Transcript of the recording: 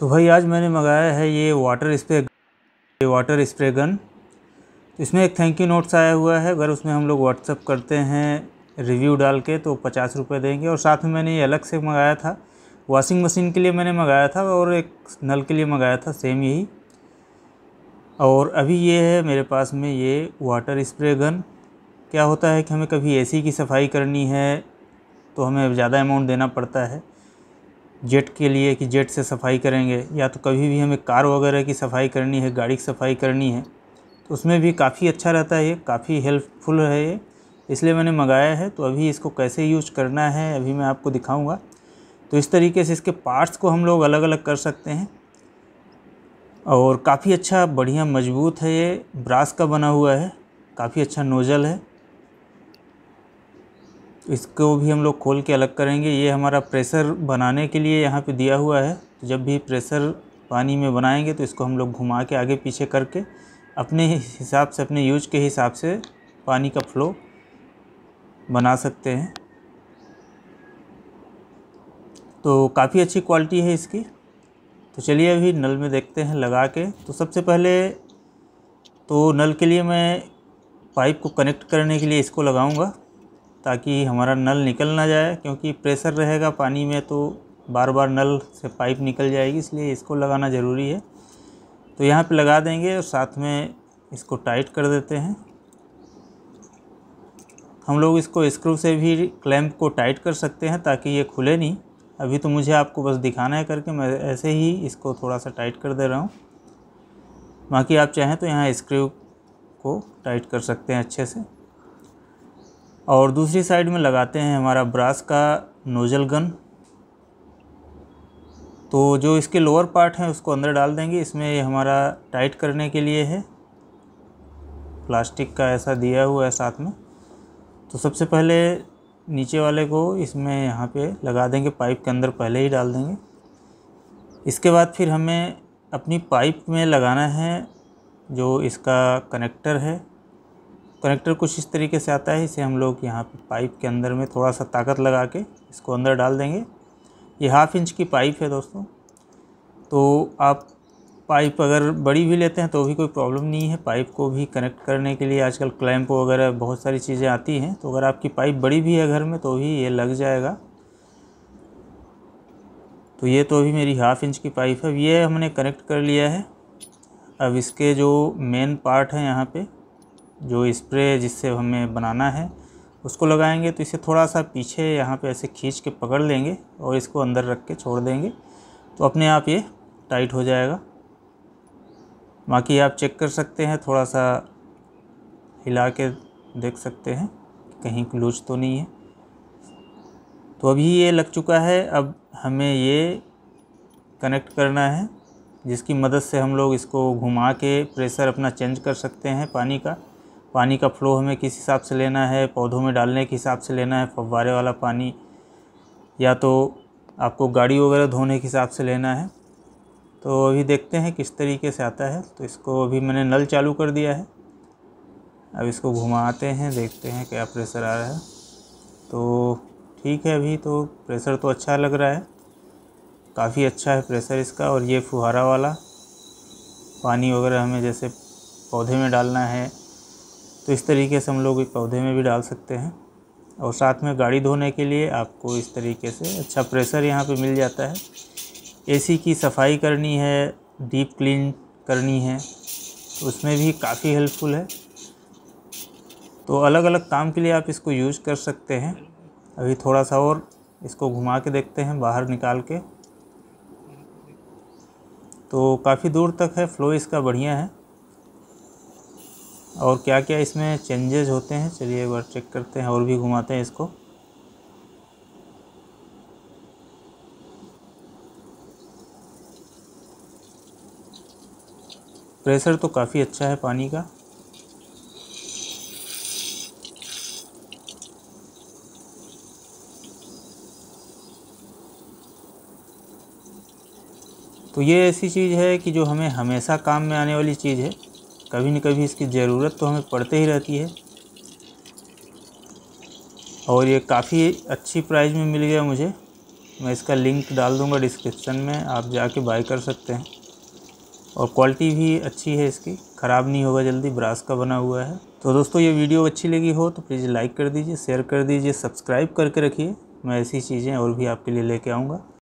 तो भाई आज मैंने मंगाया है ये वाटर स्प्रे ये वाटर स्प्रे गन इसमें एक थैंक यू नोट्स आया हुआ है अगर उसमें हम लोग व्हाट्सअप करते हैं रिव्यू डाल के तो पचास रुपये देंगे और साथ में मैंने ये अलग से मंगाया था वॉशिंग मशीन के लिए मैंने मंगाया था और एक नल के लिए मंगाया था सेम यही और अभी ये है मेरे पास में ये वाटर स्प्रे गन क्या होता है कि हमें कभी एसी की सफाई करनी है तो हमें ज़्यादा अमाउंट देना पड़ता है जेट के लिए कि जेट से सफाई करेंगे या तो कभी भी हमें कार वगैरह की सफाई करनी है गाड़ी की सफाई करनी है तो उसमें भी काफ़ी अच्छा रहता है ये काफ़ी हेल्पफुल है ये इसलिए मैंने मंगाया है तो अभी इसको कैसे यूज करना है अभी मैं आपको दिखाऊंगा तो इस तरीके से इसके पार्ट्स को हम लोग अलग अलग कर सकते हैं और काफ़ी अच्छा बढ़िया मजबूत है ये ब्रास का बना हुआ है काफ़ी अच्छा नोज़ल है इसको भी हम लोग खोल के अलग करेंगे ये हमारा प्रेशर बनाने के लिए यहाँ पे दिया हुआ है तो जब भी प्रेशर पानी में बनाएंगे तो इसको हम लोग घुमा के आगे पीछे करके अपने हिसाब से अपने यूज के हिसाब से पानी का फ्लो बना सकते हैं तो काफ़ी अच्छी क्वालिटी है इसकी तो चलिए अभी नल में देखते हैं लगा के तो सबसे पहले तो नल के लिए मैं पाइप को कनेक्ट करने के लिए इसको लगाऊंगा ताकि हमारा नल निकल ना जाए क्योंकि प्रेशर रहेगा पानी में तो बार बार नल से पाइप निकल जाएगी इसलिए इसको लगाना ज़रूरी है तो यहाँ पे लगा देंगे और साथ में इसको टाइट कर देते हैं हम लोग इसको स्क्रू से भी क्लैम्प को टाइट कर सकते हैं ताकि ये खुले नहीं अभी तो मुझे आपको बस दिखाना है करके मैं ऐसे ही इसको थोड़ा सा टाइट कर दे रहा हूँ बाकी आप चाहें तो यहाँ स्क्रू को टाइट कर सकते हैं अच्छे से और दूसरी साइड में लगाते हैं हमारा ब्रास का नोजल गन तो जो इसके लोअर पार्ट हैं उसको अंदर डाल देंगे इसमें ये हमारा टाइट करने के लिए है प्लास्टिक का ऐसा दिया हुआ है साथ में तो सबसे पहले नीचे वाले को इसमें यहाँ पे लगा देंगे पाइप के अंदर पहले ही डाल देंगे इसके बाद फिर हमें अपनी पाइप में लगाना है जो इसका कनेक्टर है कनेक्टर कुछ इस तरीके से आता है इसे हम लोग यहाँ पाइप के अंदर में थोड़ा सा ताकत लगा के इसको अंदर डाल देंगे ये हाफ इंच की पाइप है दोस्तों तो आप पाइप अगर बड़ी भी लेते हैं तो भी कोई प्रॉब्लम नहीं है पाइप को भी कनेक्ट करने के लिए आजकल क्लैम्प वगैरह बहुत सारी चीज़ें आती हैं तो अगर आपकी पाइप बड़ी भी है घर में तो भी ये लग जाएगा तो ये तो अभी मेरी हाफ़ इंच की पाइप है ये हमने कनेक्ट कर लिया है अब इसके जो मेन पार्ट हैं यहाँ पर जो स्प्रे जिससे हमें बनाना है उसको लगाएंगे तो इसे थोड़ा सा पीछे यहाँ पे ऐसे खींच के पकड़ लेंगे और इसको अंदर रख के छोड़ देंगे तो अपने आप ये टाइट हो जाएगा बाकी आप चेक कर सकते हैं थोड़ा सा हिला के देख सकते हैं कहीं लूज तो नहीं है तो अभी ये लग चुका है अब हमें ये कनेक्ट करना है जिसकी मदद से हम लोग इसको घुमा के प्रेशर अपना चेंज कर सकते हैं पानी का पानी का फ्लो हमें किस हिसाब से लेना है पौधों में डालने के हिसाब से लेना है फव्वारे वाला पानी या तो आपको गाड़ी वगैरह धोने के हिसाब से लेना है तो अभी देखते हैं किस तरीके से आता है तो इसको अभी मैंने नल चालू कर दिया है अब इसको घुमाते हैं देखते हैं क्या प्रेशर आ रहा है तो ठीक है अभी तो प्रेशर तो अच्छा लग रहा है काफ़ी अच्छा है प्रेशर इसका और ये फुहारा वाला पानी वगैरह हमें जैसे पौधे में डालना है तो इस तरीके से हम लोग पौधे में भी डाल सकते हैं और साथ में गाड़ी धोने के लिए आपको इस तरीके से अच्छा प्रेशर यहाँ पे मिल जाता है एसी की सफाई करनी है डीप क्लीन करनी है तो उसमें भी काफ़ी हेल्पफुल है तो अलग अलग काम के लिए आप इसको यूज कर सकते हैं अभी थोड़ा सा और इसको घुमा के देखते हैं बाहर निकाल के तो काफ़ी दूर तक है फ्लो इसका बढ़िया है और क्या क्या इसमें चेंजेज होते हैं चलिए एक बार चेक करते हैं और भी घुमाते हैं इसको प्रेशर तो काफ़ी अच्छा है पानी का तो ये ऐसी चीज़ है कि जो हमें हमेशा काम में आने वाली चीज़ है कभी न कभी इसकी ज़रूरत तो हमें पड़ते ही रहती है और ये काफ़ी अच्छी प्राइस में मिल गया मुझे मैं इसका लिंक डाल दूंगा डिस्क्रिप्शन में आप जाके बाय कर सकते हैं और क्वालिटी भी अच्छी है इसकी ख़राब नहीं होगा जल्दी ब्रास का बना हुआ है तो दोस्तों ये वीडियो अच्छी लगी हो तो प्लीज़ लाइक कर दीजिए शेयर कर दीजिए सब्सक्राइब करके रखिए मैं ऐसी चीज़ें और भी आपके लिए लेके आऊँगा